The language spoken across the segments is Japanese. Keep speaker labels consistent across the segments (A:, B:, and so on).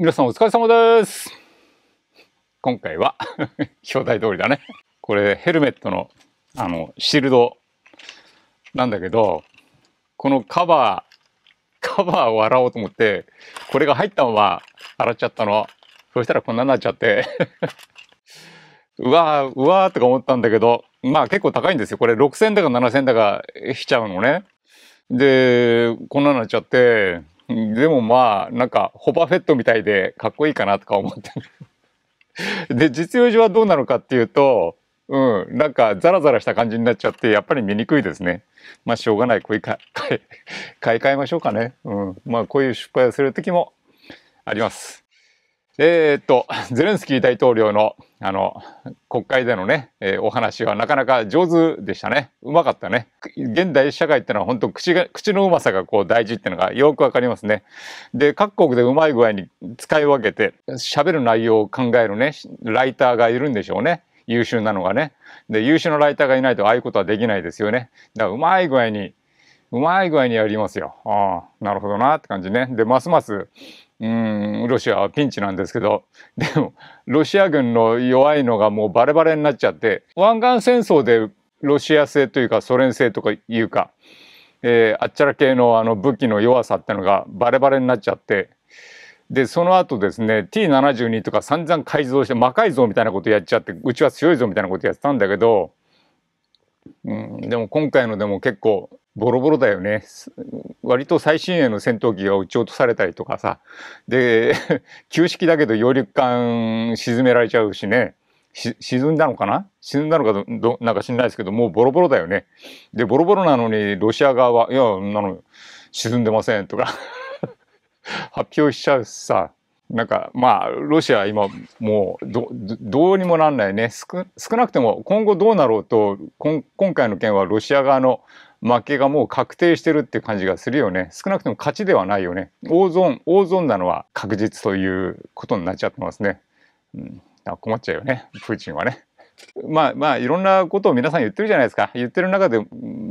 A: 皆さんお疲れ様です。今回は 表題通りだね。これヘルメットのあのシールドなんだけど、このカバー、カバーを洗おうと思って、これが入ったまま洗っちゃったの。そしたらこんなになっちゃってうわー、うわーとか思ったんだけど、まあ結構高いんですよ。これ6000だか7000だかしちゃうのね。で、こんなになっちゃって、でもまあ、なんか、ホバフェットみたいでかっこいいかなとか思ってる。で、実用上はどうなのかっていうと、うん、なんかザラザラした感じになっちゃって、やっぱり見にくいですね。まあ、しょうがない。こう 買い、買い替えましょうかね。うん。まあ、こういう失敗をする時もあります。えー、っと、ゼレンスキー大統領の、あの、国会でのね、えー、お話はなかなか上手でしたね。うまかったね。現代社会ってのは本当口が、口のうまさがこう大事っていうのがよくわかりますね。で、各国でうまい具合に使い分けて、喋る内容を考えるね、ライターがいるんでしょうね。優秀なのがね。で、優秀なライターがいないとああいうことはできないですよね。だからうまい具合にうまい具合にやりますよ。ああ、なるほどなって感じね。で、ますます、うん、ロシアはピンチなんですけど、でも、ロシア軍の弱いのがもうバレバレになっちゃって、湾岸戦争でロシア製というかソ連製とかいうか、えー、あっちゃら系のあの武器の弱さってのがバレバレになっちゃって、で、その後ですね、T72 とか散々改造して、魔改造みたいなことやっちゃって、うちは強いぞみたいなことやってたんだけど、うん、でも今回のでも結構ボロボロだよね割と最新鋭の戦闘機が撃ち落とされたりとかさで 旧式だけど揚陸艦沈められちゃうしね沈んだのかな沈んだのかどなんか知んないですけどもうボロボロだよね。でボロボロなのにロシア側は「いやなの沈んでません」とか 発表しちゃうしさなんかまあロシア今もうどうにもなんないね少なくても今後どうなろうと今回の件はロシア側の負けがもう確定してるって感じがするよね少なくとも勝ちではないよね大損大損なのは確実ということになっちゃってますね、うん、困っちゃうよねプーチンはねまあまあいろんなことを皆さん言ってるじゃないですか言ってる中で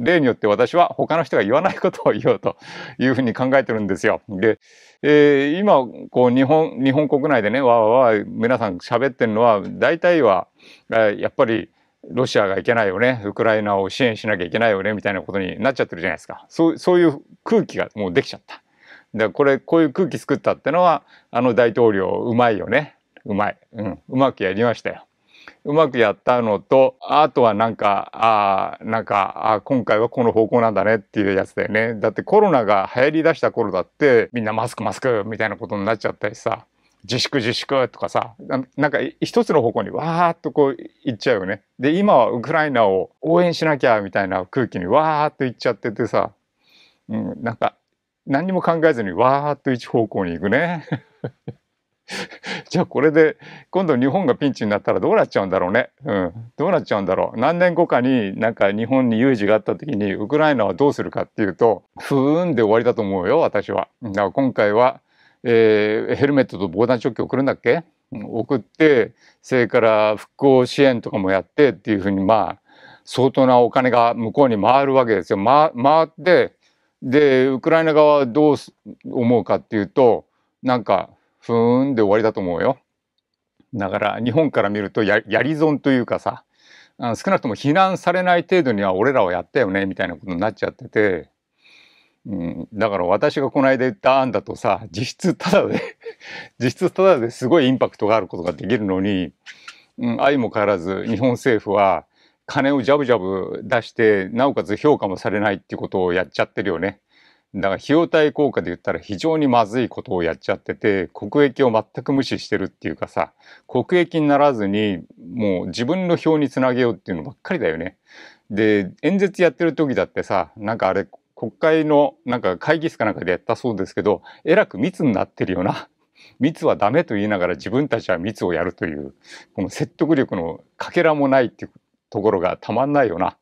A: 例によって私は他の人が言わないことを言おうというふうに考えてるんですよ。で、えー、今こう日本日本国内でねわわわ皆さん喋ってるのは大体は、えー、やっぱりロシアがいけないよね、ウクライナを支援しなきゃいけないよね、みたいなことになっちゃってるじゃないですか。そうそういう空気がもうできちゃった。で、これ、こういう空気作ったってのは、あの大統領、うまいよね。うまい。うん。うまくやりましたよ。うまくやったのと、あとはなんか、ああ、なんか、あ今回はこの方向なんだねっていうやつだよね。だってコロナが流行りだした頃だって、みんなマスクマスクみたいなことになっちゃったりさ。自粛自粛とかさなんか一つの方向にわーっとこう行っちゃうよね。で今はウクライナを応援しなきゃみたいな空気にわーっと行っちゃっててさ、うん、なんか何にも考えずにわーっと一方向に行くね。じゃあこれで今度日本がピンチになったらどうなっちゃうんだろうね。うん。どうなっちゃうんだろう。何年後かになんか日本に有事があった時にウクライナはどうするかっていうと、不運で終わりだと思うよ、私は。だから今回はえー、ヘルメットと防弾チョッキ送るんだっけ送ってそれから復興支援とかもやってっていうふうにまあ相当なお金が向こうに回るわけですよ。ま、回ってでウクライナ側はどう思うかっていうとなんかふーんで終わりだと思うよ。だから日本から見るとやり損というかさ少なくとも非難されない程度には俺らはやったよねみたいなことになっちゃっててうん、だから私がこの間言った案だとさ実質ただで 実質ただですごいインパクトがあることができるのに、うん、相も変わらず日本政府は金をジャブジャブ出してなおかつ評価もされないっていうことをやっちゃってるよね。だから費用対効果で言ったら非常にまずいことをやっちゃってて国益を全く無視してるっていうかさ国益にならずにもう自分の票につなげようっていうのばっかりだよね。で演説やってる時だってさなんかあれ国会のなんか会議室かなんかでやったそうですけどえらく密になってるよな 密はダメと言いながら自分たちは密をやるというこの説得力のかけらもないっていうところがたまんないよな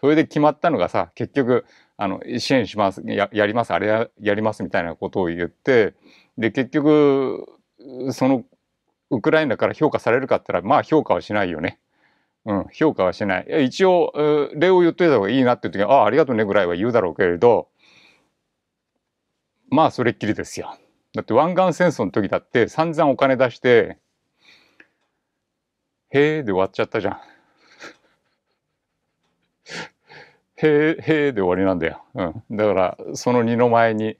A: それで決まったのがさ結局あの支援しますやりますあれややりますみたいなことを言ってで結局そのウクライナから評価されるかって言ったらまあ評価はしないよね。うん、評価はしない。一応、礼を言ってた方がいいなっていう時は、ああ、ありがとうねぐらいは言うだろうけれど、まあ、それっきりですよ。だって湾岸戦争の時だって散々お金出して、へえで終わっちゃったじゃん。へえ、へえで終わりなんだよ。うん。だから、その二の前に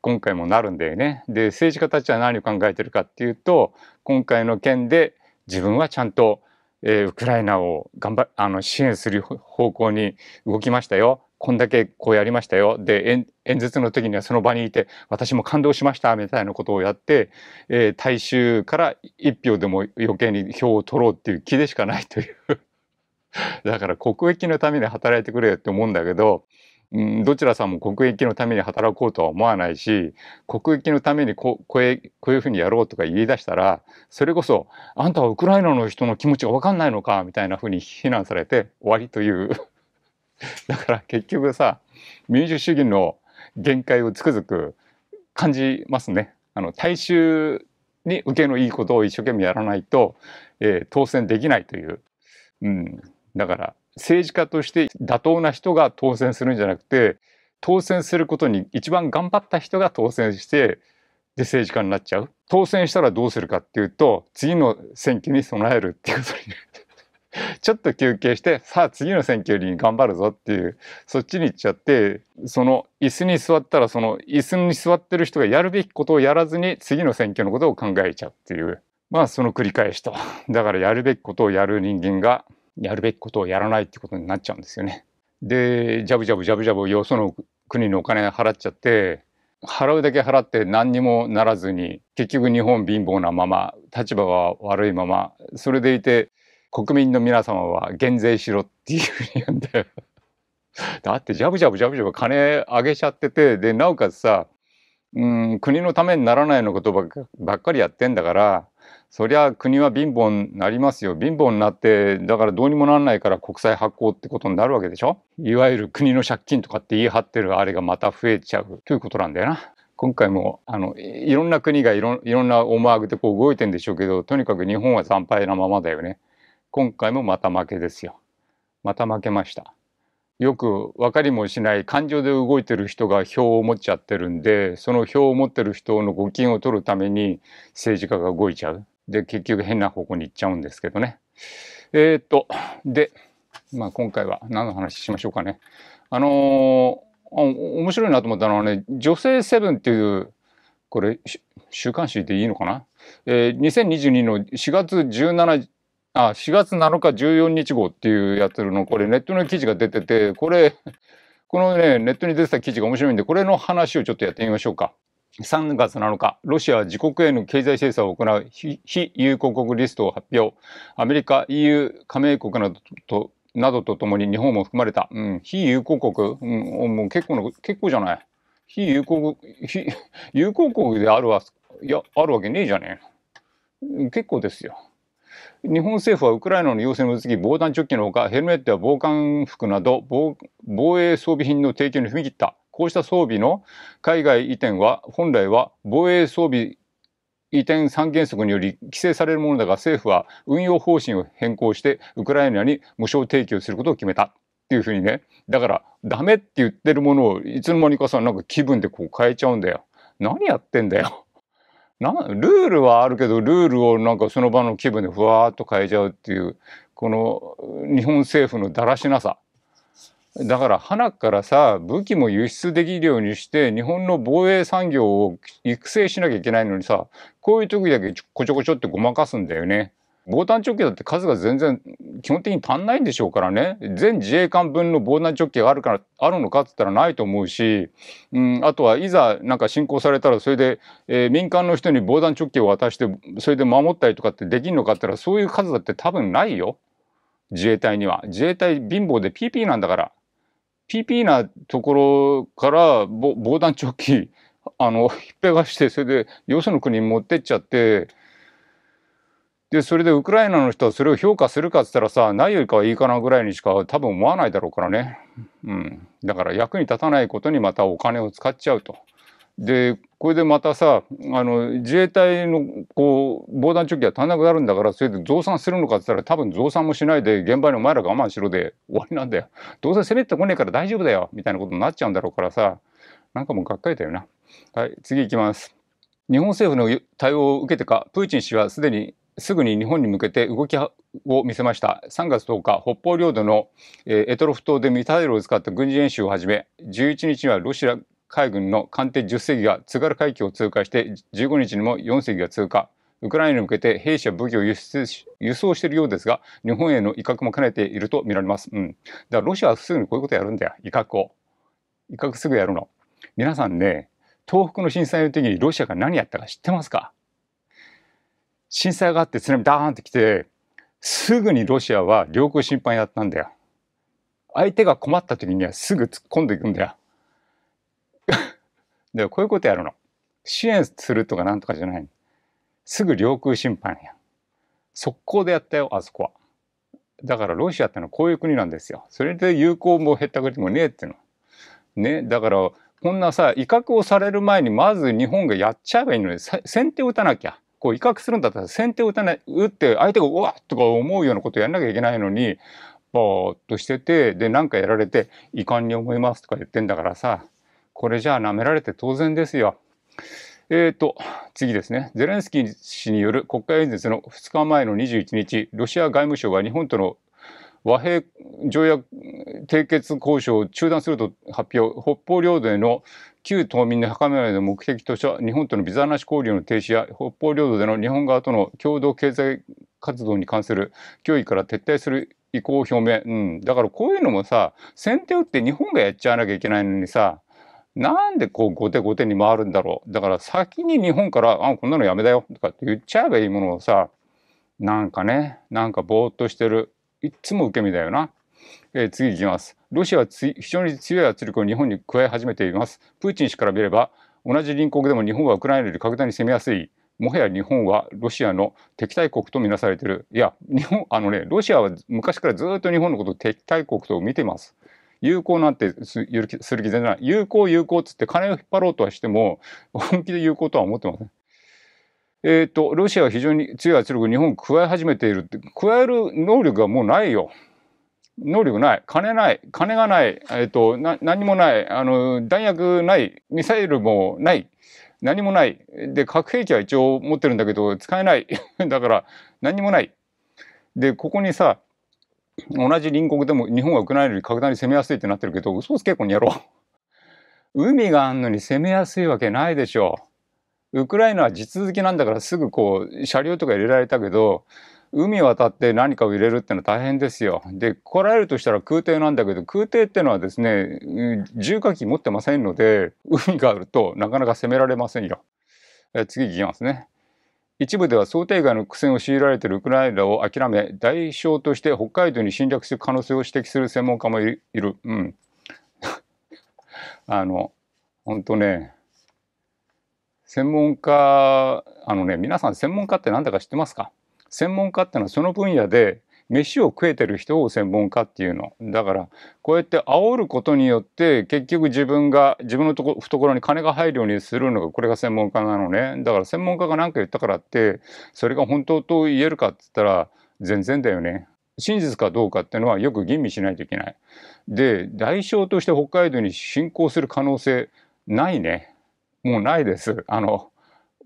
A: 今回もなるんだよね。で、政治家たちは何を考えてるかっていうと、今回の件で自分はちゃんとえー、ウクライナを頑張あの支援する方向に動きましたよ。こんだけこうやりましたよ。で、演説の時にはその場にいて、私も感動しました、みたいなことをやって、えー、大衆から一票でも余計に票を取ろうっていう気でしかないという。だから国益のために働いてくれよって思うんだけど、どちらさんも国益のために働こうとは思わないし国益のためにここういうふうにやろうとか言い出したらそれこそ「あんたはウクライナの人の気持ちが分かんないのか」みたいなふうに非難されて終わりという だから結局さ民主主義の限界をつくづく感じますね。あの大衆に受けのいいことを一生懸命やらないと、えー、当選できないという、うん、だから政治家として妥当な人が当選するんじゃなくて当選することに一番頑張った人が当選してで政治家になっちゃう当選したらどうするかっていうと次の選挙に備えるっていうことに ちょっと休憩してさあ次の選挙に頑張るぞっていうそっちに行っちゃってその椅子に座ったらその椅子に座ってる人がやるべきことをやらずに次の選挙のことを考えちゃうっていうまあその繰り返しとだからやるべきことをやる人間がやるべきことをやらないってことになっちゃうんですよね。でジャブジャブジャブジャブよその国のお金払っちゃって払うだけ払って何にもならずに結局日本貧乏なまま立場は悪いままそれでいて国民の皆様は減税しろっていうふうに言うんだよ。だってジャブジャブジャブジャブ金上げちゃっててでなおかつさうん国のためにならないのことばっかりやってんだからそりゃ国は貧乏になりますよ貧乏になってだからどうにもなんないから国債発行ってことになるわけでしょいわゆる国の借金とかって言い張ってるあれがまた増えちゃうということなんだよな。今回もあのいろんな国がいろいろんな思惑でこう動いてんでしょうけどとにかく日本は惨敗なままだよね。今回もまた負けですよ。また負けました。よく分かりもしない感情で動いてる人が票を持っちゃってるんでその票を持ってる人のご金を取るために政治家が動いちゃうで、結局変な方向に行っちゃうんですけどね。えー、っと、で、まあ今回は何の話しましょうかね。あのー、面白いなと思ったのはね、女性セブンっていう、これ、週刊誌でいいのかなえー、2022の4月17、あ、4月7日14日号っていうやつの、これネットの記事が出てて、これ、このね、ネットに出てた記事が面白いんで、これの話をちょっとやってみましょうか。3月7日、ロシアは自国への経済制裁を行う非友好国リストを発表。アメリカ、EU 加盟国などとなどとともに日本も含まれた。うん、非友好国、うん、もう結構の、結構じゃない。非友好国、非友好国であるわ、いや、あるわけねえじゃねえ。結構ですよ。日本政府はウクライナの要請に基づき防弾チョッキのほかヘルメットや防寒服など防衛装備品の提供に踏み切ったこうした装備の海外移転は本来は防衛装備移転三原則により規制されるものだが政府は運用方針を変更してウクライナに無償提供することを決めたっていうふうにねだからダメって言ってるものをいつの間にかさなんか気分でこう変えちゃうんだよ。何やってんだよ。なルールはあるけどルールをなんかその場の気分でふわーっと変えちゃうっていうこの日本政府のだらしなさだから、花からさ、武器も輸出できるようにして、日本の防衛産業を育成しなきゃいけないのにさ、こういう時だけこちょこちょってごまかすんだよね。防弾チョッキだって数が全然基本的に足んないんでしょうからね全自衛官分の防弾チョッキがあるからあるのかっつったらないと思うし、うん、あとはいざなんか侵攻されたらそれで、えー、民間の人に防弾チョッキを渡してそれで守ったりとかってできんのかって言ったらそういう数だって多分ないよ自衛隊には。自衛隊貧乏で PP なんだから。PP なところから防弾チョッキ あのひっぺがしてそれでよその国に持ってっちゃってでそれでウクライナの人はそれを評価するかっつったらさないよりかはいいかなぐらいにしか多分思わないだろうからね、うん、だから役に立たないことにまたお金を使っちゃうと。でこれでまたさあの自衛隊のこう防弾チョッキが足んなくなるんだからそれで増産するのかって言ったら多分増産もしないで現場にお前ら我慢しろで終わりなんだよどうせ攻めてこねえから大丈夫だよみたいなことになっちゃうんだろうからさなんかもうがっかりだよな。はい次いきます日本政府の対応を受けてかプーチン氏はすでにすぐに日本に向けて動きを見せました3月10日北方領土のエトロフ島でミサイルを使った軍事演習を始め11日にはロシア海軍の艦艇10隻が津軽海峡を通過して15日にも4隻が通過ウクライナに向けて兵士や武器を輸出輸送しているようですが日本への威嚇も兼ねていると見られます、うん、だからロシアはすぐにこういうことやるんだよ威嚇を威嚇すぐやるの皆さんね東北の震災の時にロシアが何やったか知ってますか震災があって津波ダーンってきてすぐにロシアは領空侵犯やったんだよ相手が困った時にはすぐ突っ込んでいくんだよ でこういうことやるの。支援するとかなんとかじゃない。すぐ領空侵犯や。速攻でやったよ、あそこは。だからロシアってのはこういう国なんですよ。それで友好もへったくりもねえっての。ね、だからこんなさ威嚇をされる前にまず日本がやっちゃえばいいのに先手を打たなきゃこう威嚇するんだったら先手を打たない打って相手がうわっとか思うようなことやんなきゃいけないのにぼーっとしててで何かやられて遺憾に思いますとか言ってんだからさこれじゃあ舐められて当然ですよ。えーと、次ですね。ゼレンスキー氏による国会演説の2日前の21日、ロシア外務省が日本との和平条約締結交渉を中断すると発表、北方領土への旧島民の高められの目的としては、日本とのビザなし交流の停止や北方領土での日本側との共同経済活動に関する脅威から撤退する意向を表明。うん。だからこういうのもさ、先手打って日本がやっちゃわなきゃいけないのにさ、なんでこう後手後手に回るんだろうだから先に日本から「あこんなのやめだよ」とかって言っちゃえばいいものをさなんかねなんかぼーっとしてるいっつも受け身だよな。えー、次いきます。ロシアはつ非常に強い圧力を日本に加え始めています。プーチン氏から見れば同じ隣国でも日本はウクライナより格段に攻めやすい。もはや日本はロシアの敵対国とみなされている。いや、日本、あのね、ロシアは昔からずっと日本のことを敵対国と見てます。有効なんてする気全然ない。有効有効っつって金を引っ張ろうとはしても、本気で有効とは思ってません。えっ、ー、と、ロシアは非常に強い圧力を日本加え始めているって、加える能力がもうないよ。能力ない。金ない。金がない。えっ、ー、と、な、何もない。あの、弾薬ない。ミサイルもない。何もない。で、核兵器は一応持ってるんだけど、使えない。だから、何もない。で、ここにさ、同じ隣国でも日本はウクライナより格段に攻めやすいってなってるけど、嘘つけ、このろう。海があんのに攻めやすいわけないでしょう。ウクライナは地続きなんだからすぐこう、車両とか入れられたけど、海渡って何かを入れるってのは大変ですよ。で、来られるとしたら空挺なんだけど、空挺ってのはですね、重火器持ってませんので、海があるとなかなか攻められませんよ。え次いきますね。一部では想定外の苦戦を強いられているウクライナを諦め代償として北海道に侵略する可能性を指摘する専門家もいる。うん、あの本当ね専門家あのね皆さん専門家って何だか知ってますか専門家ってのはその分野で飯を食えてる人を専門家っていうのだからこうやって煽ることによって結局自分が自分のとこ懐に金が入るようにするのがこれが専門家なのねだから専門家が何か言ったからってそれが本当と言えるかっつったら全然だよね。真実かどうかっていうのはよく吟味しないといけない。で代償として北海道に侵攻する可能性ないね。もうないです。あの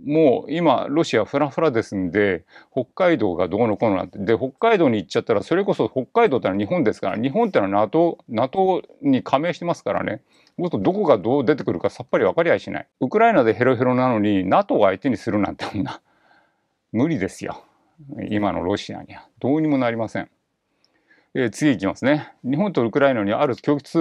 A: もう今ロシアフラフラですんで北海道がどうのこうのなんてで北海道に行っちゃったらそれこそ北海道ってのは日本ですから日本ってのは NATO, NATO に加盟してますからねどこがどう出てくるかさっぱり分かりゃしないウクライナでヘロヘロなのに NATO を相手にするなんてんな無理ですよ今のロシアにはどうにもなりません、えー、次いきますね日本とウクライナにある供給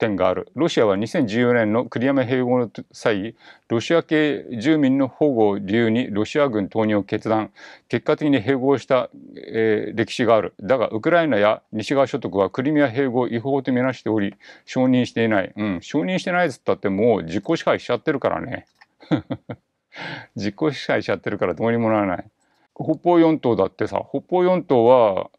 A: 点がある。ロシアは2014年のクリアメ併合の際、ロシア系住民の保護を理由にロシア軍投入を決断、結果的に併合した、えー、歴史がある。だが、ウクライナや西側諸国はクリミア併合を違法とみなしており、承認していない。うん、承認してないっつったってもう実行支配しちゃってるからね。実行支配しちゃってるからどうにもならない。北方四島だってさ、北方四島は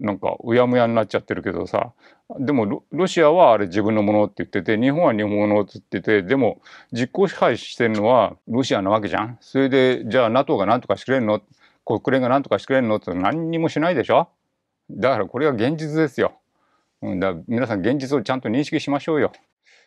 A: なんかうやむやになっちゃってるけどさでもロシアはあれ自分のものって言ってて日本は日本ものって言っててでも実効支配してるのはロシアなわけじゃんそれでじゃあ NATO が何とかしてくれんの国連が何とかしてくれんのって何にもしないでしょだからこれが現実ですよ、うん、だ皆さん現実をちゃんと認識しましょうよ、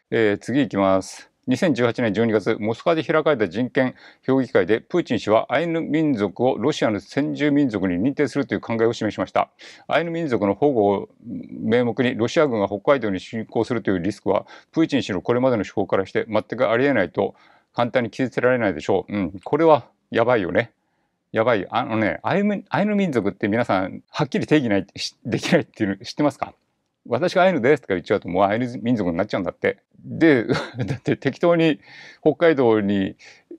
A: えー、次いきます2018年12月、モスクワで開かれた人権評議会で、プーチン氏はアイヌ民族をロシアの先住民族に認定するという考えを示しました。アイヌ民族の保護を名目にロシア軍が北海道に侵攻するというリスクは、プーチン氏のこれまでの手法からして全くありえないと簡単に傷つけられないでしょう。うん、これはやばいよね。やばい。あのね、アイヌ民族って皆さん、はっきり定義ない、できないっていうの知ってますか私がアイヌですとか言っちゃうともうアイヌ民族になっちゃうんだって。で、だって適当に北海道に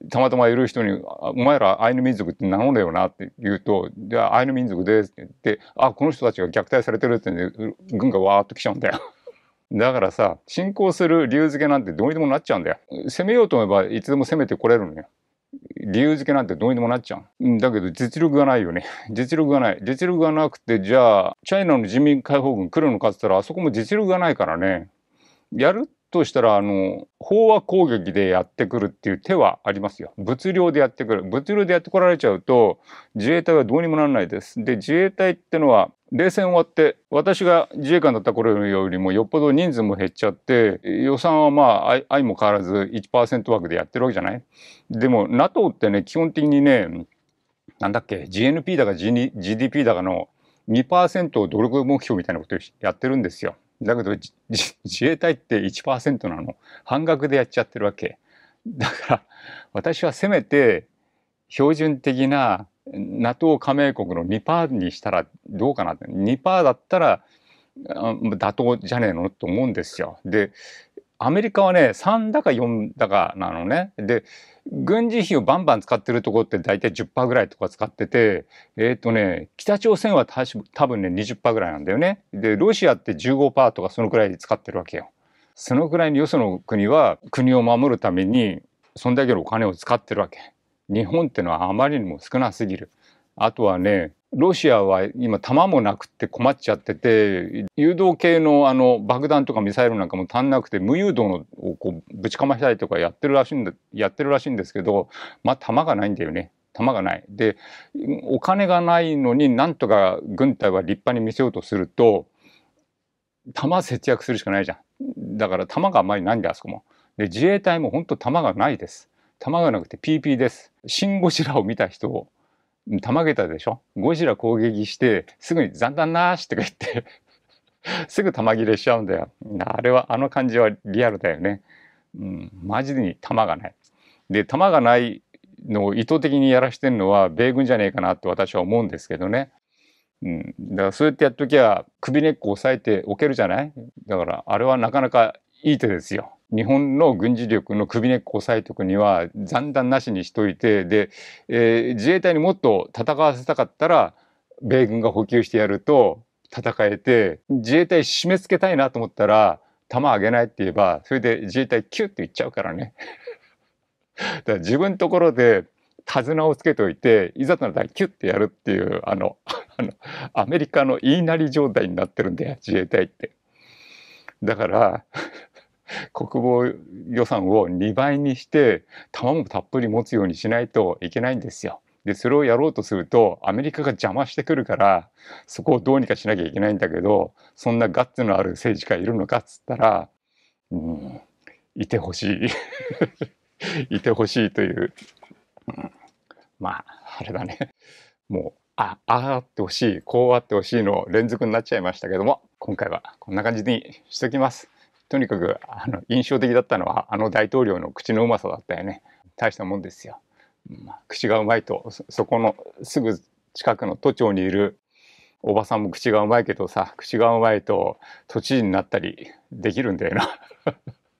A: たまたまいる人に「お前らアイヌ民族って名乗れよな」って言うと「じゃあアイヌ民族です」って言って「あこの人たちが虐待されてる」ってんで軍がわーっと来ちゃうんだよ。だからさ信仰する理由付けなんてどうにでもなっちゃうんだよ。攻めようと思えばいつでも攻めてこれるのよ。理由付けなんてどうにでもなっちゃう。うん、だけど実力がないよね。実力がない。実力がなくて、じゃあ、チャイナの人民解放軍来るのかっつったら、あそこも実力がないからね。やるとしたら、あの、飽和攻撃でやってくるっていう手はありますよ。物量でやってくる。物量でやってこられちゃうと、自衛隊はどうにもならないです。で、自衛隊ってのは、冷戦終わって私が自衛官だった頃よりもよっぽど人数も減っちゃって予算はまあ相も変わらず1%枠でやってるわけじゃないでも NATO ってね基本的にねなんだっけ GNP だか GDP だかの2%を努力目標みたいなことやってるんですよ。だけど 自衛隊って1%なの半額でやっちゃってるわけ。だから私はせめて標準的な NATO 加盟国の2%にしたらどうかなっパーだったら妥当じゃねえのと思うんですよ。でアメリカはね3だか4だかなのね。で軍事費をバンバン使ってるとこって大体10%ぐらいとか使っててえっ、ー、とね北朝鮮は多分ね20%ぐらいなんだよね。でロシアって15%とかそのくらい使ってるわけよ。そのくらいによその国は国を守るためにそんだけのお金を使ってるわけ。日本ってのはあまりにも少なすぎる。あとはねロシアは今弾もなくって困っちゃってて誘導系のあの爆弾とかミサイルなんかも足んなくて無誘導のをこうぶちかましたりとかやってるらしいんだやってるらしいんですけどまあ弾がないんだよね弾がない。でお金がないのになんとか軍隊は立派に見せようとすると弾節約するしかないじゃん。だから弾があんまりないんだあそこも。で自衛隊も本当弾がないです。弾がなくて PP です。シン・ゴジラを見た人を玉げたでしょゴジラ攻撃してすぐに「残弾なーし」とか言って すぐ玉切れしちゃうんだよ。あれはあの感じはリアルだよね。うん、マジに弾がない。で弾がないのを意図的にやらしてるのは米軍じゃねえかなって私は思うんですけどね。うん、だからそうやってやっときゃ首根っこ押さえておけるじゃないだからあれはなかなかいい手ですよ。日本の軍事力の首根っこを押さえとくには残弾なしにしといてで、えー、自衛隊にもっと戦わせたかったら米軍が補給してやると戦えて自衛隊締め付けたいなと思ったら弾あげないって言えばそれで自衛隊キュッて言っちゃうからね。だから自分のところで手綱をつけておいていざとなったらキュッてやるっていうあの あのアメリカの言いなり状態になってるんだよ自衛隊って。だから国防予算を2倍にして弾もたっぷり持つようにしないといけないんですよ。でそれをやろうとするとアメリカが邪魔してくるからそこをどうにかしなきゃいけないんだけどそんなガッツのある政治家いるのかっつったらうんいてほしい いてほしいという、うん、まああれだねもうあああってほしいこうあってほしいの連続になっちゃいましたけども今回はこんな感じにしときます。とにかくあの印象的だったのはあの大統領の口のうまさだったよね大したもんですよ、まあ、口がうまいとそこのすぐ近くの都庁にいるおばさんも口がうまいけどさ口がうまいと都知事になったりできるんだよな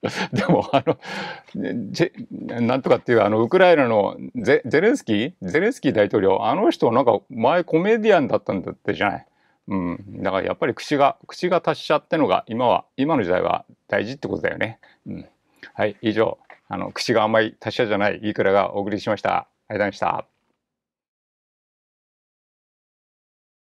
A: でもあのなんとかっていうあのウクライナのゼレンスキーゼレンスキー大統領あの人なんか前コメディアンだったんだってじゃないうん、だからやっぱり口が口が達者ってのが今は今の時代は大事ってことだよね。うん、はい以上あの口があんまり達者じゃないクラがお送りしました。ありがとうございました。